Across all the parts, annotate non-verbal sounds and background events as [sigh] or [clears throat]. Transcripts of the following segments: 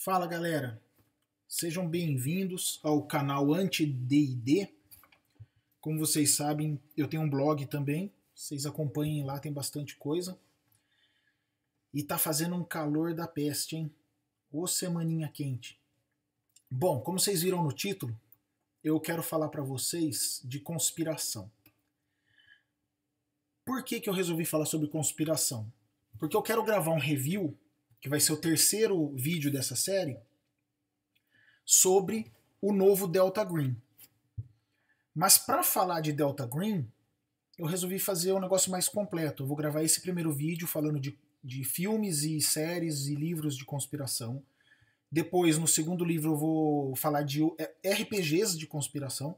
Fala galera, sejam bem-vindos ao canal Anti-DD. Como vocês sabem, eu tenho um blog também, vocês acompanhem lá, tem bastante coisa. E tá fazendo um calor da peste, hein? Ô semaninha quente. Bom, como vocês viram no título, eu quero falar para vocês de conspiração. Por que, que eu resolvi falar sobre conspiração? Porque eu quero gravar um review que vai ser o terceiro vídeo dessa série, sobre o novo Delta Green. Mas para falar de Delta Green, eu resolvi fazer um negócio mais completo. Eu vou gravar esse primeiro vídeo falando de, de filmes e séries e livros de conspiração. Depois, no segundo livro, eu vou falar de é, RPGs de conspiração.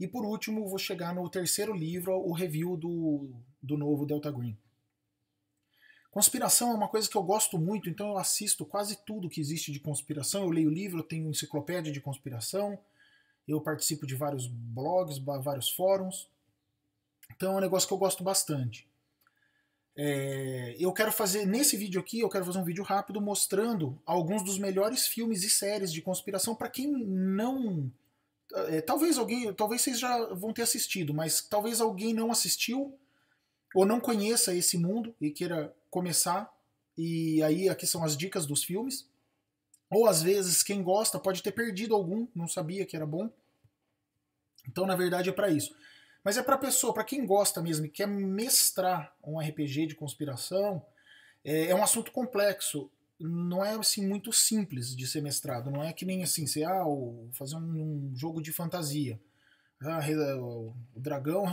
E por último, vou chegar no terceiro livro, o review do, do novo Delta Green. Conspiração é uma coisa que eu gosto muito, então eu assisto quase tudo que existe de conspiração. Eu leio livro, eu tenho enciclopédia de conspiração, eu participo de vários blogs, vários fóruns. Então é um negócio que eu gosto bastante. É, eu quero fazer, nesse vídeo aqui, eu quero fazer um vídeo rápido mostrando alguns dos melhores filmes e séries de conspiração para quem não. É, talvez alguém, talvez vocês já vão ter assistido, mas talvez alguém não assistiu ou não conheça esse mundo e queira começar, e aí aqui são as dicas dos filmes. Ou às vezes quem gosta pode ter perdido algum, não sabia que era bom. Então, na verdade, é para isso. Mas é para pessoa, para quem gosta mesmo e quer mestrar um RPG de conspiração, é, é, um assunto complexo. Não é assim muito simples de ser mestrado. Não é que nem assim, sei ah, fazer um, um jogo de fantasia. Ah, o dragão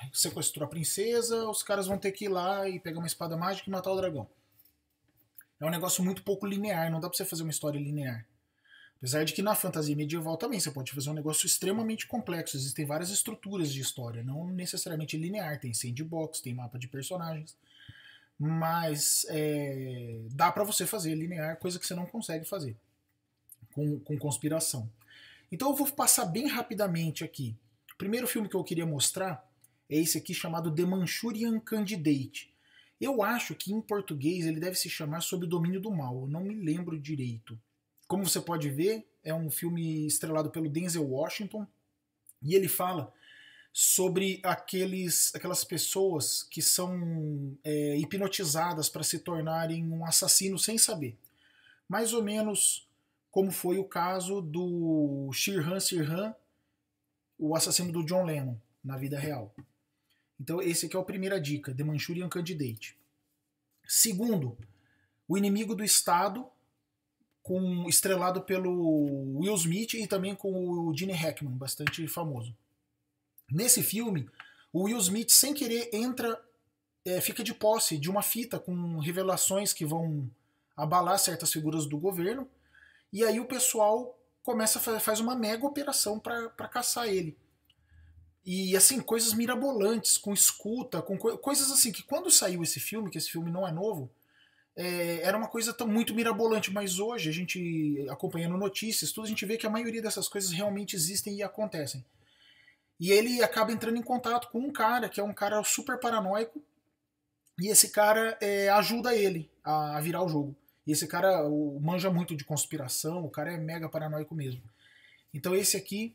é sequestrou a princesa, os caras vão ter que ir lá e pegar uma espada mágica e matar o dragão. É um negócio muito pouco linear, não dá pra você fazer uma história linear. Apesar de que na fantasia medieval também você pode fazer um negócio extremamente complexo, existem várias estruturas de história, não necessariamente linear, tem sandbox, tem mapa de personagens, mas é, dá para você fazer linear, coisa que você não consegue fazer com, com conspiração. Então eu vou passar bem rapidamente aqui. O primeiro filme que eu queria mostrar é esse aqui chamado The Manchurian Candidate. Eu acho que em português ele deve se chamar Sob o Domínio do Mal, eu não me lembro direito. Como você pode ver, é um filme estrelado pelo Denzel Washington e ele fala sobre aqueles, aquelas pessoas que são é, hipnotizadas para se tornarem um assassino sem saber. Mais ou menos como foi o caso do Shirhan Sirhan, o assassino do John Lennon, na vida real. Então, esse aqui é a primeira dica, The Manchurian Candidate. Segundo, o inimigo do Estado, com estrelado pelo Will Smith e também com o Gene Hackman, bastante famoso. Nesse filme, o Will Smith, sem querer, entra, é, fica de posse de uma fita com revelações que vão abalar certas figuras do governo e aí o pessoal começa a faz uma mega operação para caçar ele. E assim, coisas mirabolantes, com escuta, com co coisas assim, que quando saiu esse filme, que esse filme não é novo, é, era uma coisa tão muito mirabolante, mas hoje a gente acompanhando notícias, tudo a gente vê que a maioria dessas coisas realmente existem e acontecem. E ele acaba entrando em contato com um cara que é um cara super paranoico e esse cara é, ajuda ele a, a virar o jogo esse cara manja muito de conspiração, o cara é mega paranoico mesmo. Então esse aqui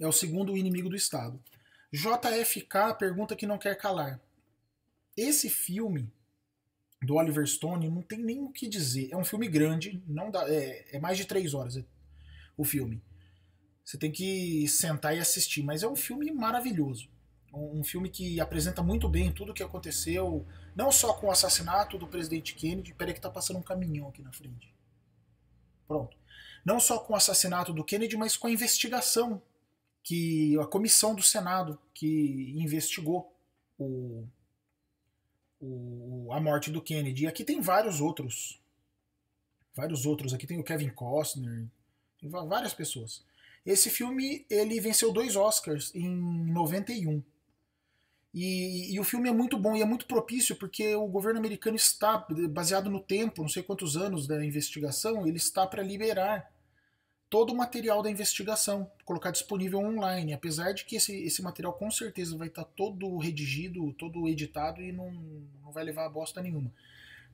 é o segundo inimigo do Estado. JFK pergunta que não quer calar. Esse filme do Oliver Stone não tem nem o que dizer. É um filme grande, não dá, é, é mais de três horas é, o filme. Você tem que sentar e assistir, mas é um filme maravilhoso. Um, um filme que apresenta muito bem tudo o que aconteceu, não só com o assassinato do presidente Kennedy, peraí que tá passando um caminhão aqui na frente. Pronto. Não só com o assassinato do Kennedy, mas com a investigação que a comissão do Senado que investigou o, o, a morte do Kennedy. E aqui tem vários outros. Vários outros. Aqui tem o Kevin Costner, várias pessoas. Esse filme ele venceu dois Oscars em 91. E, e, o filme é muito bom e é muito propício porque o governo americano está, baseado no tempo, não sei quantos anos da investigação, ele está para liberar todo o material da investigação, colocar disponível online. Apesar de que esse, esse material com certeza vai estar tá todo redigido, todo editado e não, não vai levar a bosta nenhuma.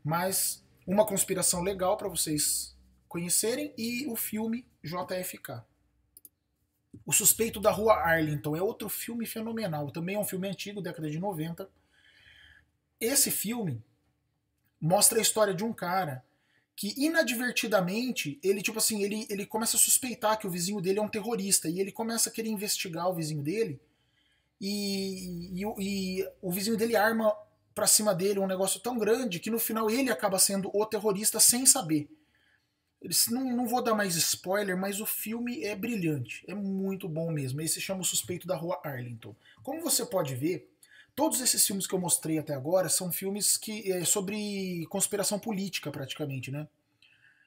Mas uma conspiração legal para vocês conhecerem e o filme JFK. O Suspeito da Rua Arlington é outro filme fenomenal. Também é um filme antigo, década de 90. Esse filme mostra a história de um cara que inadvertidamente ele tipo assim ele, ele começa a suspeitar que o vizinho dele é um terrorista e ele começa a querer investigar o vizinho dele e, e, e o vizinho dele arma para cima dele um negócio tão grande que no final ele acaba sendo o terrorista sem saber não, não vou dar mais spoiler, mas o filme é brilhante, é muito bom mesmo. Esse chama O Suspeito da Rua Arlington. Como você pode ver, todos esses filmes que eu mostrei até agora são filmes que é, sobre conspiração política, praticamente, né?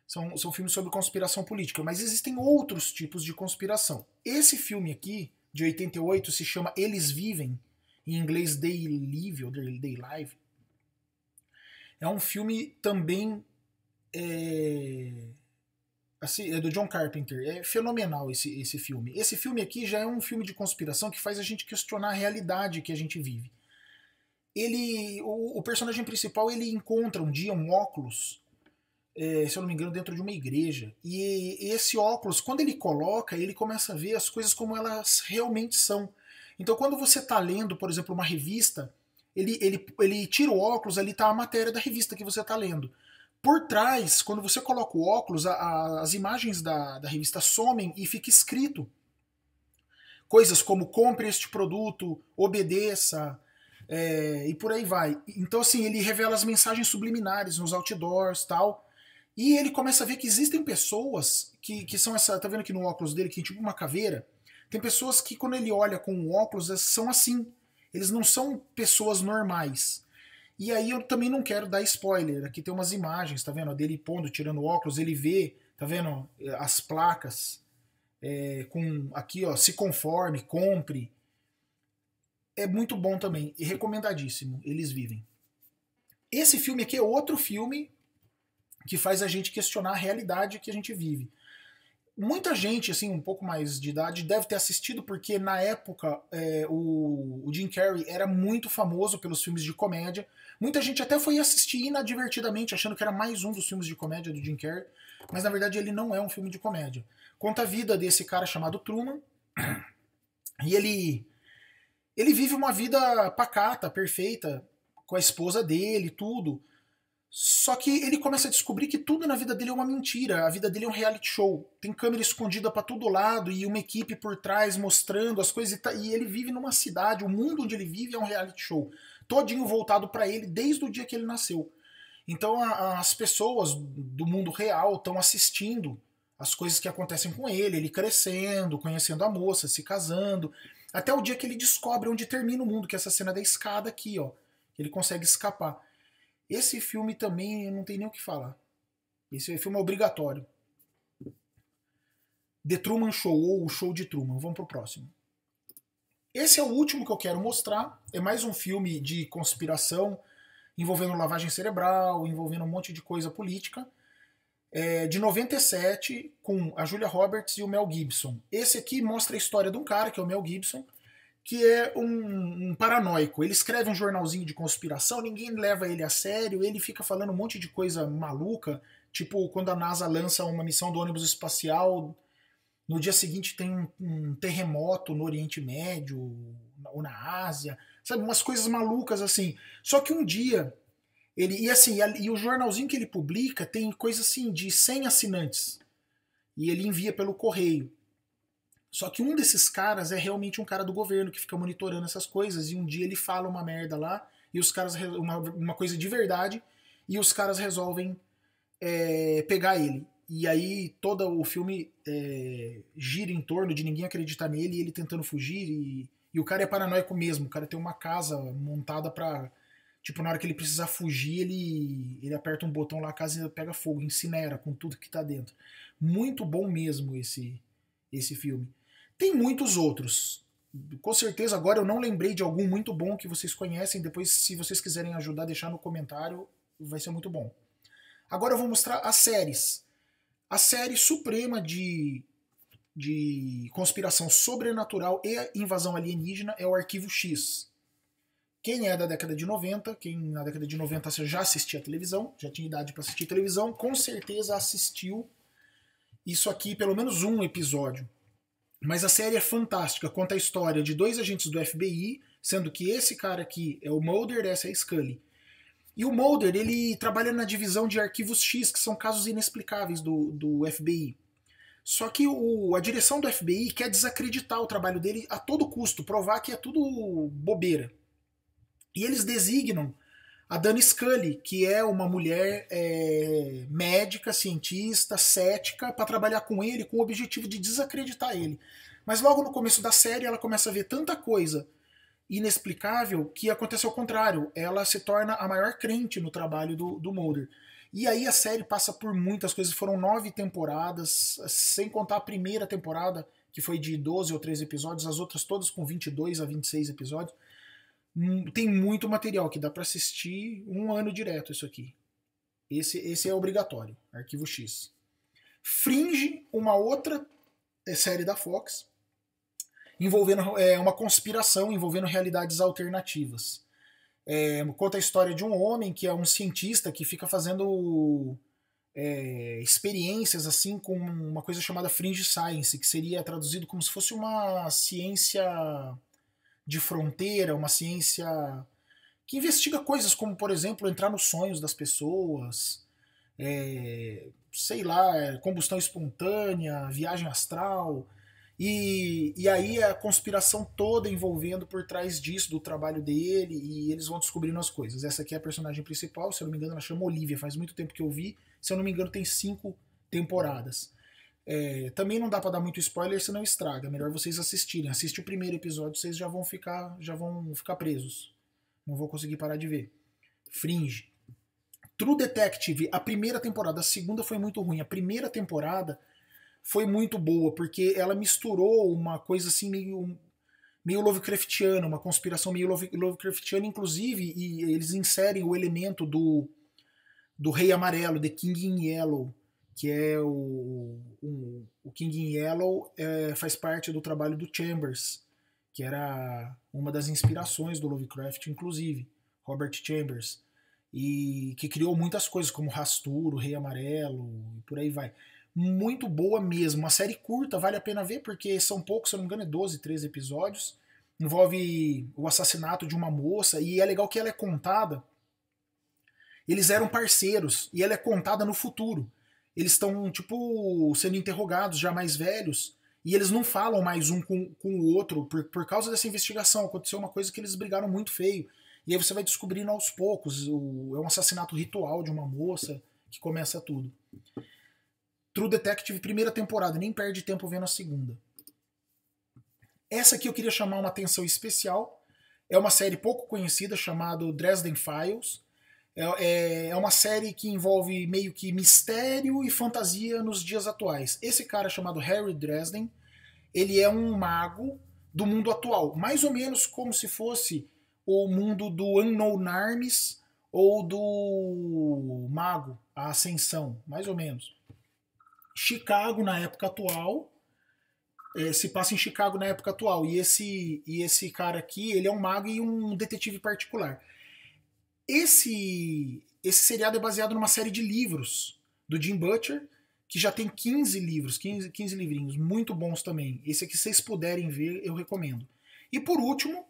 São, são filmes sobre conspiração política, mas existem outros tipos de conspiração. Esse filme aqui, de 88, se chama Eles Vivem, em inglês They Live, ou They Live. É um filme também. É Assim, é do John Carpenter. É fenomenal esse, esse filme. Esse filme aqui já é um filme de conspiração que faz a gente questionar a realidade que a gente vive. Ele, o, o personagem principal, ele encontra um dia um óculos, é, se eu não me engano, dentro de uma igreja. E, e esse óculos, quando ele coloca, ele começa a ver as coisas como elas realmente são. Então, quando você está lendo, por exemplo, uma revista, ele, ele, ele tira o óculos, ali está a matéria da revista que você está lendo. Por trás, quando você coloca o óculos, a, a, as imagens da, da revista somem e fica escrito. Coisas como compre este produto, obedeça, é, e por aí vai. Então, assim, ele revela as mensagens subliminares nos outdoors tal. E ele começa a ver que existem pessoas que, que são essa. Tá vendo aqui no óculos dele, que é tipo uma caveira? Tem pessoas que, quando ele olha com o óculos, são assim. Eles não são pessoas normais. E aí eu também não quero dar spoiler. Aqui tem umas imagens, tá vendo? Dele pondo, tirando óculos, ele vê, tá vendo? Eh, as placas é, com aqui, ó, se conforme, compre. É muito bom também e recomendadíssimo. Eles vivem. Esse filme aqui é outro filme que faz a gente questionar a realidade que a gente vive muita gente, assim, um pouco mais de idade, deve ter assistido, porque na época é, o, o, Jim Carrey era muito famoso pelos filmes de comédia. Muita gente até foi assistir inadvertidamente, achando que era mais um dos filmes de comédia do Jim Carrey, mas na verdade ele não é um filme de comédia. Conta a vida desse cara chamado Truman, [clears throat] e ele, ele vive uma vida pacata, perfeita, com a esposa dele, tudo. Só que ele começa a descobrir que tudo na vida dele é uma mentira, a vida dele é um reality show. Tem câmera escondida para todo lado e uma equipe por trás mostrando as coisas. Tá, e ele vive numa cidade, o mundo onde ele vive é um reality show, todinho voltado para ele desde o dia que ele nasceu. Então a, as pessoas do mundo real estão assistindo as coisas que acontecem com ele, ele crescendo, conhecendo a moça, se casando, até o dia que ele descobre onde termina o mundo, que é essa cena da escada aqui, ó. Ele consegue escapar. Esse filme também não tem nem o que falar. Esse filme é obrigatório. The Truman Show ou o Show de Truman. Vamos pro próximo. Esse é o último que eu quero mostrar. É mais um filme de conspiração envolvendo lavagem cerebral, envolvendo um monte de coisa política. É, de 97, com a Julia Roberts e o Mel Gibson. Esse aqui mostra a história de um cara, que é o Mel Gibson, que é um, um, paranoico. Ele escreve um jornalzinho de conspiração, ninguém leva ele a sério, ele fica falando um monte de coisa maluca, tipo quando a NASA lança uma missão do ônibus espacial, no dia seguinte tem um, um terremoto no Oriente Médio ou na Ásia, sabe? Umas coisas malucas assim. Só que um dia. Ele, e assim, e, e o jornalzinho que ele publica tem coisa assim de 100 assinantes. E ele envia pelo correio. Só que um desses caras é realmente um cara do governo que fica monitorando essas coisas e um dia ele fala uma merda lá e os caras uma, uma coisa de verdade e os caras resolvem é, pegar ele. E aí todo o filme é, gira em torno de ninguém acreditar nele e ele tentando fugir e, e o cara é paranoico mesmo. O cara tem uma casa montada para tipo na hora que ele precisa fugir ele ele aperta um botão lá a casa pega fogo, incinera com tudo que tá dentro. Muito bom mesmo esse esse filme. Tem muitos outros. Com certeza agora eu não lembrei de algum muito bom que vocês conhecem. Depois, se vocês quiserem ajudar, deixar no comentário, vai ser muito bom. Agora eu vou mostrar as séries. A série suprema de, de conspiração sobrenatural e invasão alienígena é o Arquivo X. Quem é da década de 90, quem na década de 90 já assistia a televisão, já tinha idade para assistir televisão, com certeza assistiu isso aqui, pelo menos um episódio. Mas a série é fantástica, conta a história de dois agentes do FBI, sendo que esse cara aqui é o Mulder, essa é a Scully. E o Mulder, ele trabalha na divisão de arquivos X, que são casos inexplicáveis do, do FBI. Só que o, a direção do FBI quer desacreditar o trabalho dele a todo custo, provar que é tudo bobeira. E eles designam a Dani Scully, que é uma mulher é, médica, cientista, cética, para trabalhar com ele com o objetivo de desacreditar ele. Mas logo no começo da série ela começa a ver tanta coisa inexplicável que acontece ao contrário. Ela se torna a maior crente no trabalho do, do Mulder. E aí a série passa por muitas coisas. Foram nove temporadas, sem contar a primeira temporada, que foi de 12 ou 13 episódios, as outras todas com 22 a 26 episódios. Hum, tem muito material que dá para assistir um ano direto isso aqui. Esse, esse é obrigatório, Arquivo X. Fringe, uma outra é, série da Fox, envolvendo é, uma conspiração envolvendo realidades alternativas. É, conta a história de um homem que é um cientista que fica fazendo é, experiências assim com uma coisa chamada fringe science, que seria traduzido como se fosse uma ciência de fronteira, uma ciência que investiga coisas como, por exemplo, entrar nos sonhos das pessoas, é, sei lá, combustão espontânea, viagem astral. E, e aí a conspiração toda envolvendo por trás disso, do trabalho dele, e eles vão descobrindo as coisas. Essa aqui é a personagem principal, se eu não me engano, ela chama Olivia, faz muito tempo que eu vi. Se eu não me engano, tem cinco temporadas. É, também não dá para dar muito spoiler, senão estraga. É melhor vocês assistirem. Assiste o primeiro episódio, vocês já vão ficar, já vão ficar presos. Não vou conseguir parar de ver. Fringe. True Detective, a primeira temporada, a segunda foi muito ruim. A primeira temporada foi muito boa, porque ela misturou uma coisa assim meio meio Lovecraftiana, uma conspiração meio Lovecraftiana, inclusive, e eles inserem o elemento do do Rei Amarelo, The King in Yellow, que é o, um, o King in Yellow, é, faz parte do trabalho do Chambers, que era uma das inspirações do Lovecraft, inclusive, Robert Chambers, e que criou muitas coisas, como Rasturo, Rei Amarelo e por aí vai. Muito boa mesmo, uma série curta, vale a pena ver, porque são poucos, se eu não me engano, é 12, 13 episódios. Envolve o assassinato de uma moça, e é legal que ela é contada. Eles eram parceiros, e ela é contada no futuro eles estão, tipo, sendo interrogados já mais velhos. E eles não falam mais um com, com o outro por, por causa dessa investigação. Aconteceu uma coisa que eles brigaram muito feio. E aí você vai descobrindo aos poucos. O, é um assassinato ritual de uma moça que começa tudo. True Detective, primeira temporada, nem perde tempo vendo a segunda. Essa aqui eu queria chamar uma atenção especial. É uma série pouco conhecida chamada Dresden Files. É, é, é, uma série que envolve meio que mistério e fantasia nos dias atuais. Esse cara chamado Harry Dresden, ele é um mago do mundo atual, mais ou menos como se fosse o mundo do Unknown Arms ou do Mago, a Ascensão, mais ou menos. Chicago na época atual, é, se passa em Chicago na época atual, e esse, e esse cara aqui, ele é um mago e um detetive particular. Esse, esse seriado é baseado numa série de livros do Jim Butcher, que já tem 15 livros, 15, 15 livrinhos, muito bons também. Esse aqui, se vocês puderem ver, eu recomendo. E por último,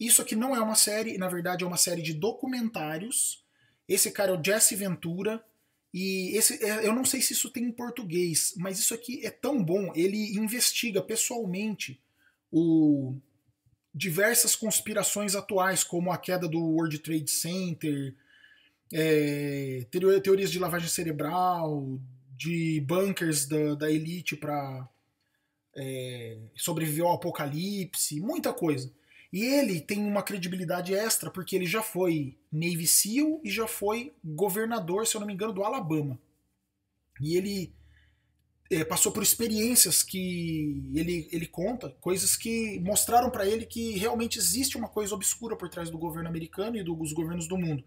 isso aqui não é uma série, na verdade é uma série de documentários. Esse cara é o Jesse Ventura. E esse, é, eu não sei se isso tem em português, mas isso aqui é tão bom. Ele investiga pessoalmente o, diversas conspirações atuais, como a queda do World Trade Center, é, teorias de lavagem cerebral, de bunkers da, da elite para é, sobreviver ao apocalipse, muita coisa. E ele tem uma credibilidade extra porque ele já foi Navy SEAL e já foi governador, se eu não me engano, do Alabama. E ele é, passou por experiências que ele, ele conta, coisas que mostraram para ele que realmente existe uma coisa obscura por trás do governo americano e dos governos do mundo.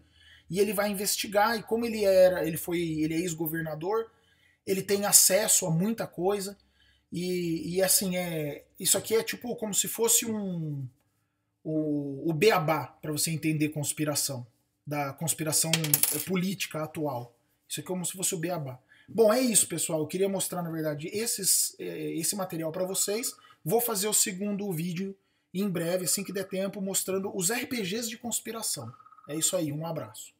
E ele vai investigar e como ele era, ele foi, ele é ex-governador, ele tem acesso a muita coisa e, e assim é, isso aqui é tipo como se fosse um o, o beabá para você entender conspiração da conspiração política atual. Isso aqui é como se fosse o beabá. Bom, é isso, pessoal. Eu queria mostrar, na verdade, esses, é, esse material para vocês. Vou fazer o segundo vídeo em breve, assim que der tempo, mostrando os RPGs de conspiração. É isso aí, um abraço.